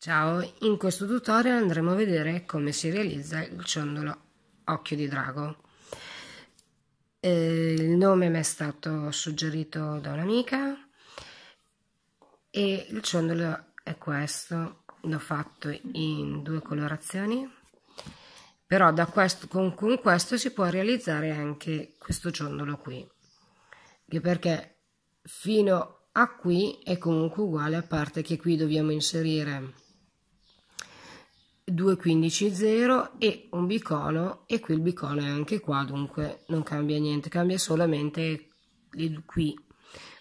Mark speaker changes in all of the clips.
Speaker 1: Ciao, in questo tutorial andremo a vedere come si realizza il ciondolo occhio di drago. Eh, il nome mi è stato suggerito da un'amica e il ciondolo è questo, l'ho fatto in due colorazioni, però questo, con, con questo si può realizzare anche questo ciondolo qui, che perché fino a qui è comunque uguale a parte che qui dobbiamo inserire 2 15 0 e un bicono e qui il bicono è anche qua dunque non cambia niente cambia solamente qui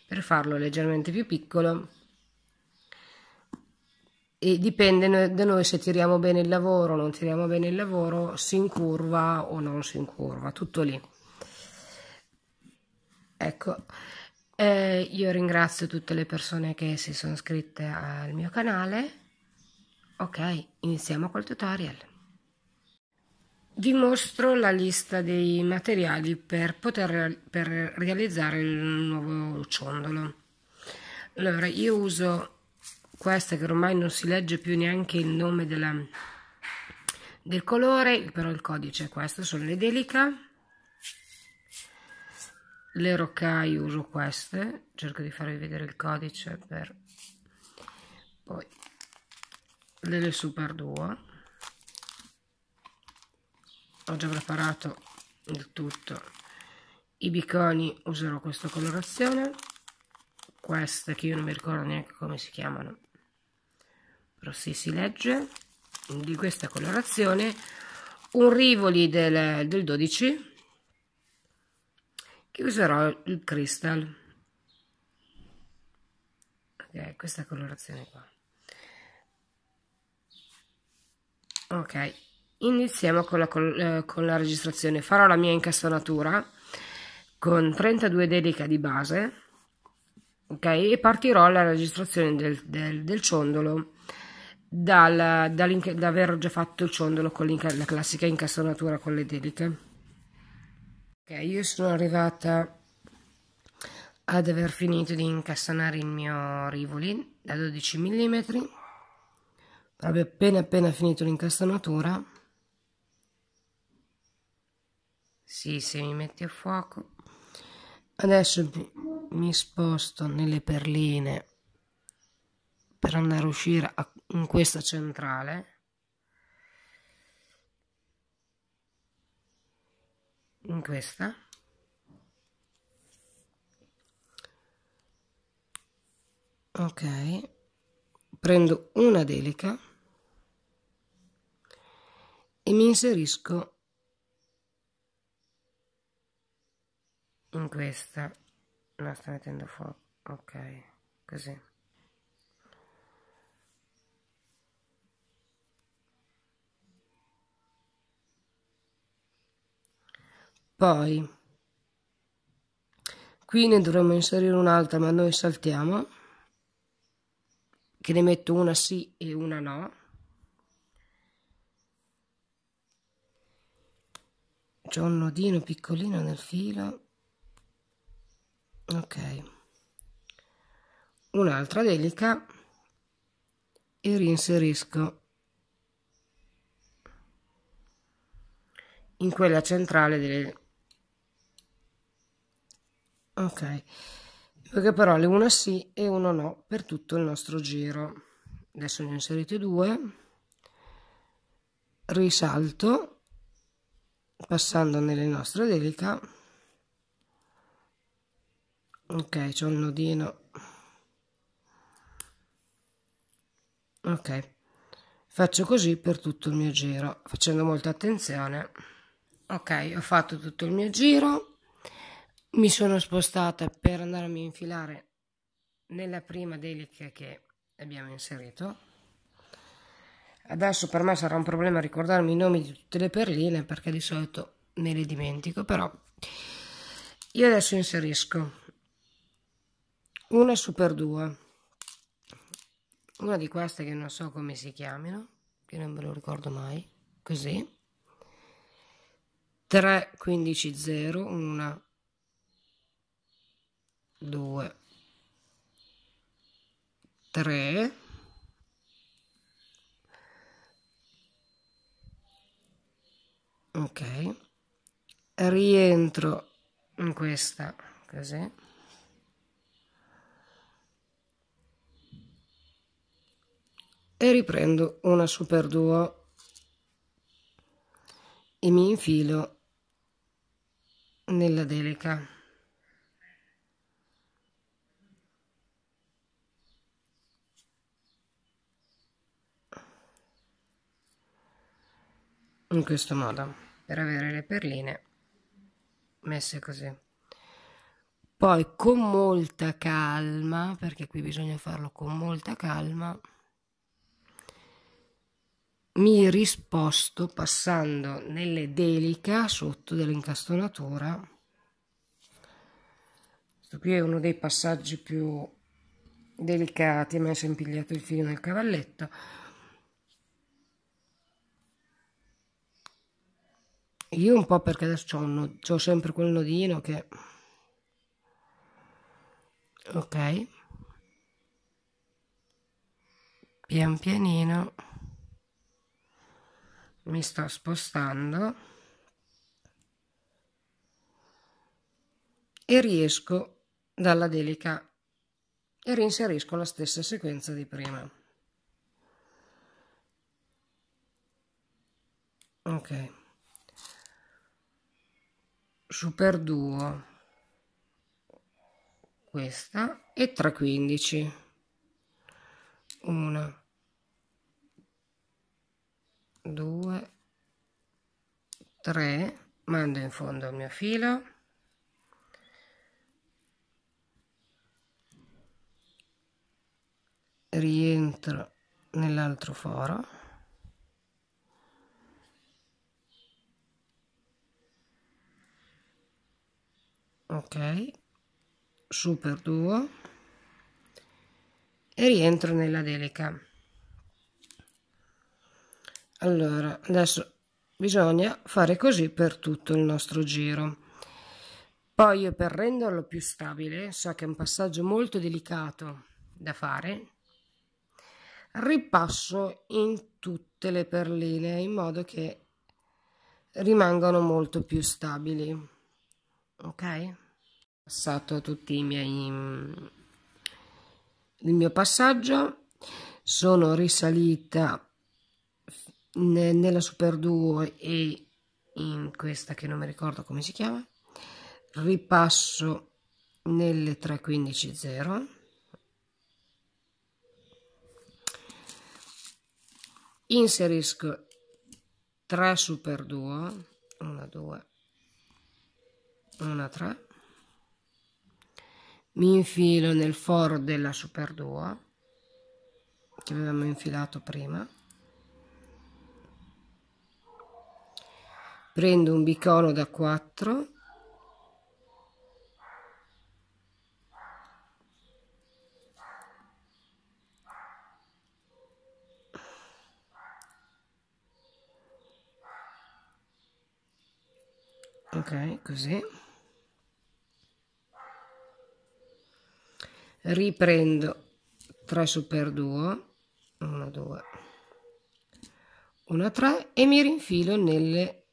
Speaker 1: per farlo leggermente più piccolo e dipende da noi se tiriamo bene il lavoro o non tiriamo bene il lavoro si incurva o non si incurva tutto lì ecco eh, io ringrazio tutte le persone che si sono iscritte al mio canale Ok, iniziamo col tutorial. Vi mostro la lista dei materiali per poter per realizzare il nuovo ciondolo. Allora, io uso questa che ormai non si legge più neanche il nome della, del colore, però il codice è questo, sono le Delica. Le Rocai uso queste, cerco di farvi vedere il codice per... Poi delle super duo ho già preparato il tutto i biconi userò questa colorazione queste che io non mi ricordo neanche come si chiamano però sì, si legge di questa colorazione un rivoli del, del 12 che userò il crystal ok questa colorazione qua Ok, iniziamo con la, eh, con la registrazione. Farò la mia incastonatura con 32 dedica di base, ok? E partirò alla registrazione del, del, del ciondolo dal, da aver già fatto il ciondolo con la classica incastonatura con le deliche. Ok, io sono arrivata ad aver finito di incastonare il mio Rivoli da 12 mm Aveva appena appena finito l'incastonatura. Sì, se mi metti a fuoco. Adesso mi sposto nelle perline per andare a uscire a, in questa centrale. In questa. Ok. Prendo una delica e mi inserisco in questa no sta mettendo fuoco ok così poi qui ne dovremmo inserire un'altra ma noi saltiamo che ne metto una sì e una no c'è un nodino piccolino nel filo ok un'altra delica e rinserisco in quella centrale delle ok perché però le una sì e una no per tutto il nostro giro adesso ne inserite due risalto passando nelle nostre delica ok c'è un nodino ok faccio così per tutto il mio giro facendo molta attenzione ok ho fatto tutto il mio giro mi sono spostata per andarmi a infilare nella prima delica che abbiamo inserito Adesso per me sarà un problema ricordarmi i nomi di tutte le perline perché di solito me le dimentico, però io adesso inserisco una super due, una di queste che non so come si chiamino, che non me lo ricordo mai, così. 3 15 0 1 2 3 ok rientro in questa così e riprendo una super duo e mi infilo nella delica in questo modo per avere le perline messe così. Poi con molta calma, perché qui bisogna farlo con molta calma, mi risposto passando nelle delica sotto dell'incastonatura. Questo qui è uno dei passaggi più delicati, ma è sempre impigliato il filo nel cavalletto Io un po' perché adesso ho, un, ho sempre quel nodino che... Ok. Pian pianino mi sto spostando e riesco dalla delica e reinserisco la stessa sequenza di prima. Ok super duo questa e 315 1 2 3 mando in fondo il mio filo rientro nell'altro foro ok super duo e rientro nella delica allora adesso bisogna fare così per tutto il nostro giro poi io per renderlo più stabile so che è un passaggio molto delicato da fare ripasso in tutte le perline in modo che rimangano molto più stabili ok? Passato tutti i miei il mio passaggio sono risalita nella Super 2 e in questa che non mi ricordo come si chiama ripasso nelle 3.15.0 inserisco 3 super 2 1 2 una 3 mi infilo nel foro della super 2 che avevamo infilato prima prendo un bicolo da 4 ok così riprendo 3 su per 2 1 2 1 3 e mi rinfilo nelle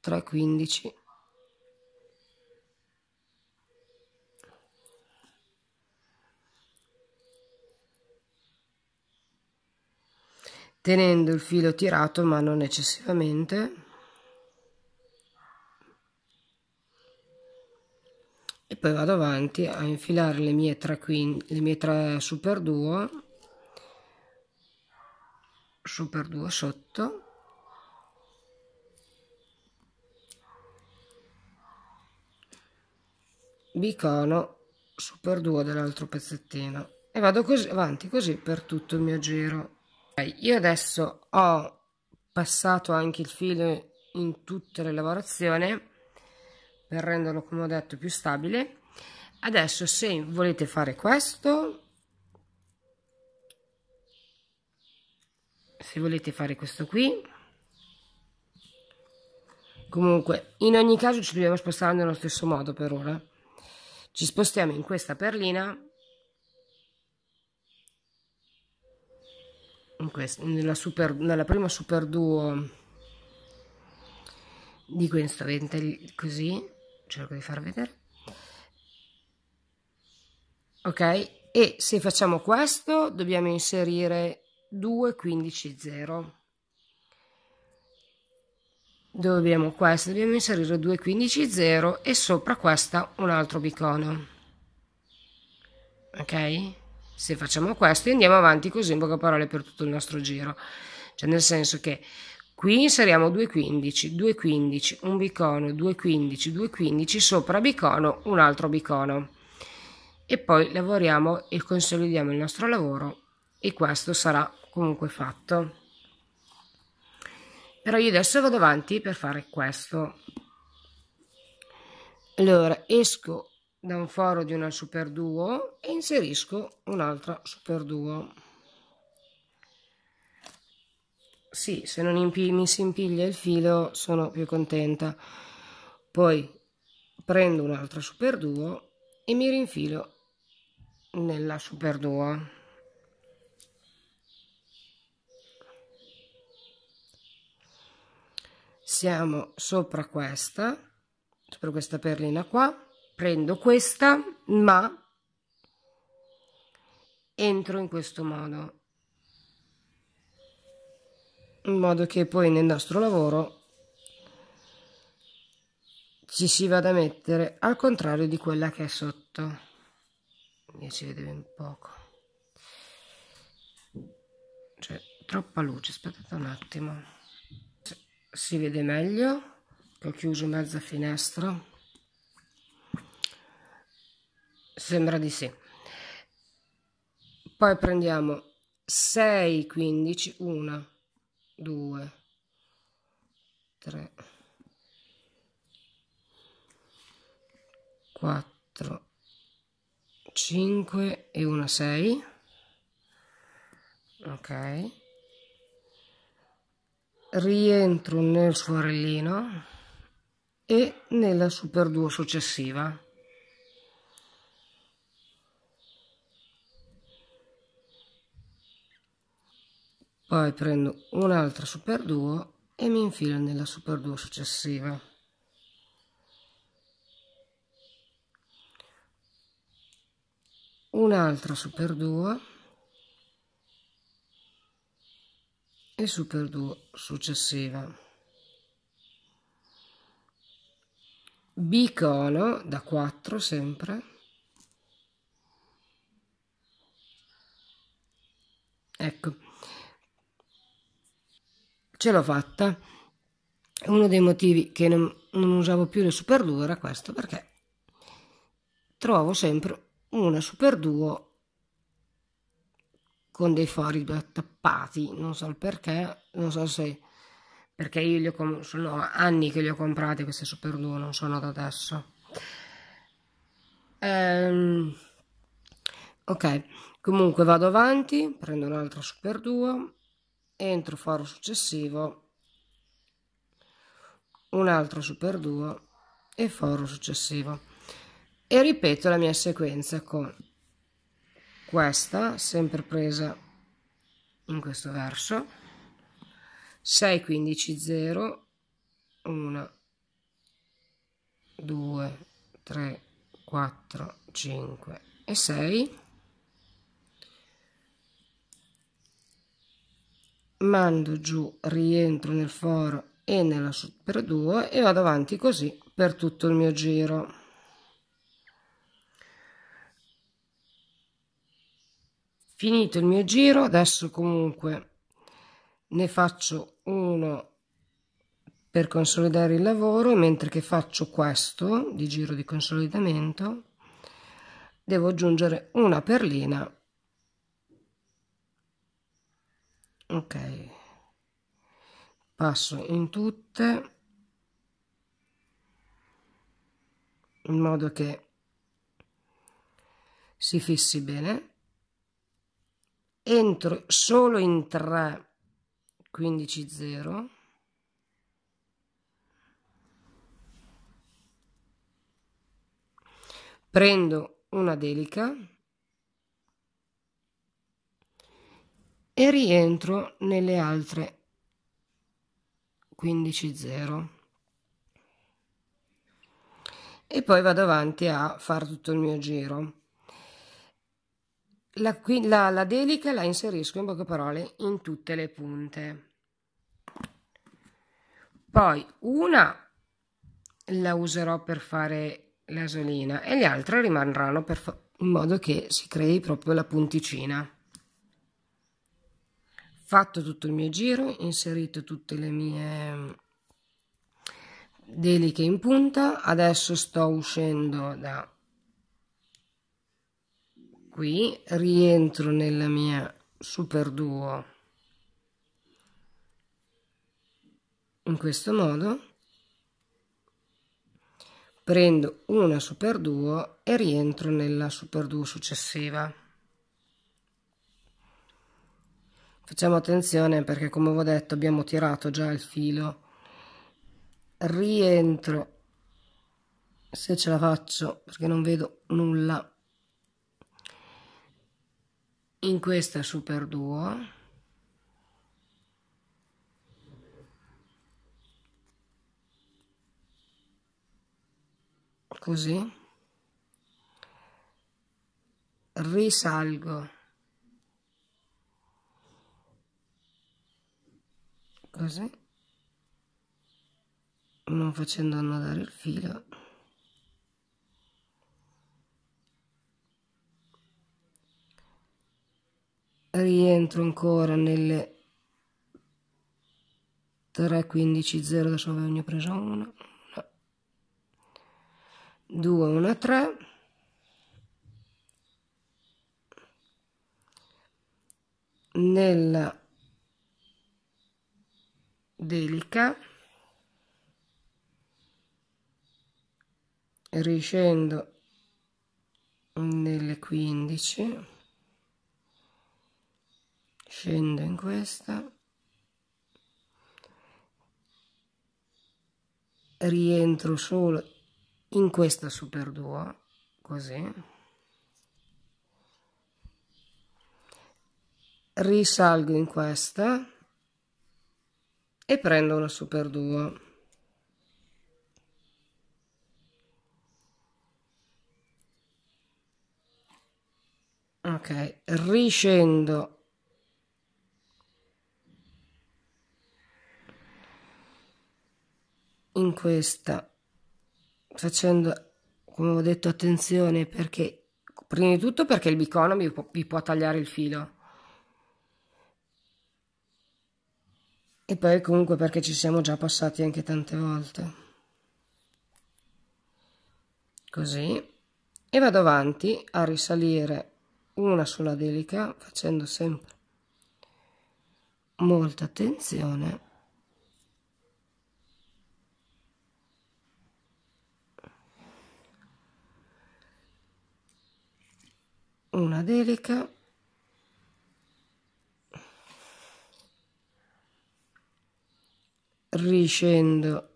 Speaker 1: 3 15 tenendo il filo tirato ma non eccessivamente e poi vado avanti a infilare le mie tre, quin- le mie tre super duo super duo sotto bicono super duo dell'altro pezzettino e vado così avanti così per tutto il mio giro okay, io adesso ho passato anche il filo in tutte le lavorazioni per renderlo come ho detto più stabile adesso se volete fare questo se volete fare questo qui comunque in ogni caso ci dobbiamo spostare nello stesso modo per ora ci spostiamo in questa perlina in questa, nella, super, nella prima super duo di questa ventaglia così cerco di far vedere ok e se facciamo questo dobbiamo inserire 2 15 0 dove abbiamo questo dobbiamo inserire 2 15 0 e sopra questa un altro bicono ok se facciamo questo andiamo avanti così in poche parole per tutto il nostro giro cioè nel senso che Qui inseriamo 2,15, 2,15, un bicono, 2,15, 2,15, sopra bicono, un altro bicono. E poi lavoriamo e consolidiamo il nostro lavoro e questo sarà comunque fatto. Però io adesso vado avanti per fare questo. Allora, esco da un foro di una super duo e inserisco un'altra super duo sì, se non mi si impiglia il filo sono più contenta. Poi prendo un'altra super duo e mi rinfilo nella super duo. Siamo sopra questa, sopra questa perlina qua, prendo questa, ma entro in questo modo in modo che poi nel nostro lavoro ci si vada a mettere al contrario di quella che è sotto mi si vede un poco c'è cioè, troppa luce aspettate un attimo si vede meglio ho chiuso mezza finestra sembra di sì poi prendiamo 6 15 1 2 3 4 5 e una 6 ok rientro nel suorellino e nella super 2 successiva Poi prendo un'altra super duo e mi infilo nella super duo successiva. Un'altra super duo e super duo successiva. bicono da 4 sempre ecco ce l'ho fatta. uno dei motivi che non, non usavo più le Super Duo era questo perché trovo sempre una Super Duo con dei fori tappati, non so il perché, non so se perché io li ho com- sono anni che li ho comprate queste Super Duo, non sono da adesso. Ehm, ok, comunque vado avanti, prendo un'altra Super Duo entro foro successivo un altro super 2 e foro successivo e ripeto la mia sequenza con questa sempre presa in questo verso 6 15 0 1 2 3 4 5 e 6 mando giù, rientro nel foro e nella super 2 e vado avanti così per tutto il mio giro. Finito il mio giro, adesso comunque ne faccio uno per consolidare il lavoro, mentre che faccio questo di giro di consolidamento, devo aggiungere una perlina ok passo in tutte in modo che si fissi bene entro solo in 3 15 0 prendo una delica e rientro nelle altre 15.0 e poi vado avanti a fare tutto il mio giro. La, la, la, delica la inserisco in poche parole in tutte le punte. Poi una la userò per fare l'asolina e le altre rimarranno per, in modo che si crei proprio la punticina fatto tutto il mio giro, inserito tutte le mie mm, deliche in punta, adesso sto uscendo da qui, rientro nella mia super duo in questo modo, prendo una super duo e rientro nella super duo successiva. Facciamo attenzione perché come ho detto abbiamo tirato già il filo. Rientro se ce la faccio perché non vedo nulla in questa super duo così risalgo così non facendo annodare il filo rientro ancora nelle 3 15 0 da dove ne ho preso una, una 2 una 3 nella delica riscendo nelle 15 scendo in questa rientro solo in questa super 2 così risalgo in questa e prendo una super 2 ok riscendo in questa facendo come ho detto attenzione perché prima di tutto perché il bicono mi può, mi può tagliare il filo E poi comunque perché ci siamo già passati anche tante volte. Così. E vado avanti a risalire una sulla delica facendo sempre molta attenzione. Una delica. riscendo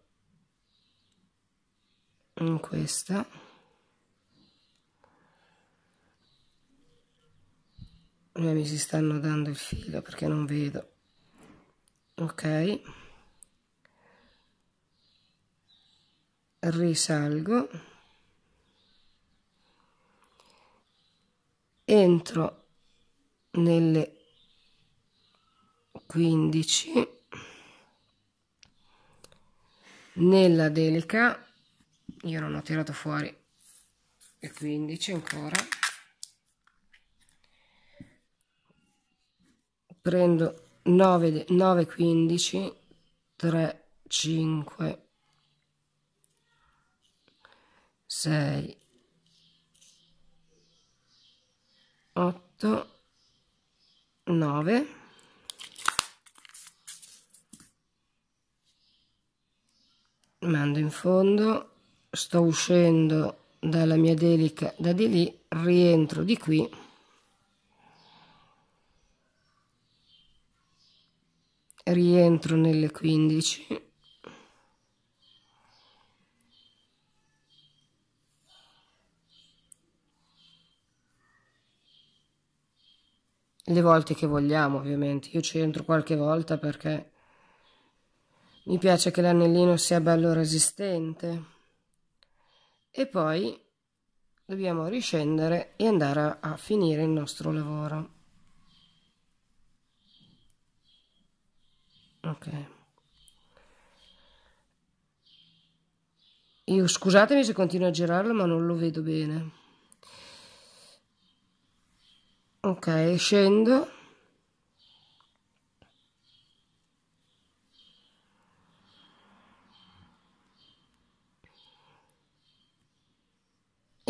Speaker 1: in questa Ora mi si stanno dando il filo perché non vedo ok risalgo entro nelle 15 nella delca io non ho tirato fuori il 15 ancora prendo 9, 9 15 3 5 6 8 9 mando in fondo, sto uscendo dalla mia delica da di lì, rientro di qui. Rientro nelle 15. Le volte che vogliamo, ovviamente. Io ci entro qualche volta perché mi piace che l'anellino sia bello resistente. E poi dobbiamo riscendere e andare a, a finire il nostro lavoro. Ok. Io scusatemi se continuo a girarlo, ma non lo vedo bene. Ok, scendo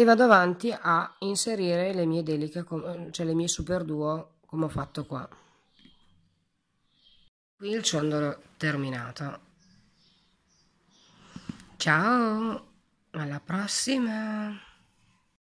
Speaker 1: e vado avanti a inserire le mie deliche, cioè le mie super duo come ho fatto qua. Qui il ciondolo terminato. Ciao, alla prossima!